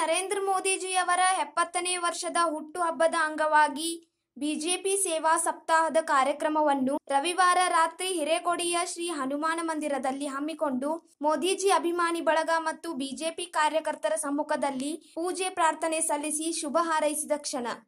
ನರೇಂದ್ರ ಮೋದಿಜಿಯವರ ಎಪ್ಪತ್ತನೇ ವರ್ಷದ ಹುಟ್ಟುಹಬ್ಬದ ಅಂಗವಾಗಿ ಬಿಜೆಪಿ ಸೇವಾ ಸಪ್ತಾಹದ ಕಾರ್ಯಕ್ರಮವನ್ನು ರವಿವಾರ ರಾತ್ರಿ ಹಿರೇಕೊಡಿಯ ಶ್ರೀ ಹನುಮಾನ ಮಂದಿರದಲ್ಲಿ ಹಮ್ಮಿಕೊಂಡು ಮೋದಿಜಿ ಅಭಿಮಾನಿ ಬಳಗ ಮತ್ತು ಬಿಜೆಪಿ ಕಾರ್ಯಕರ್ತರ ಸಮ್ಮುಖದಲ್ಲಿ ಪೂಜೆ ಪ್ರಾರ್ಥನೆ ಸಲ್ಲಿಸಿ ಶುಭ ಹಾರೈಸಿದ ಕ್ಷಣ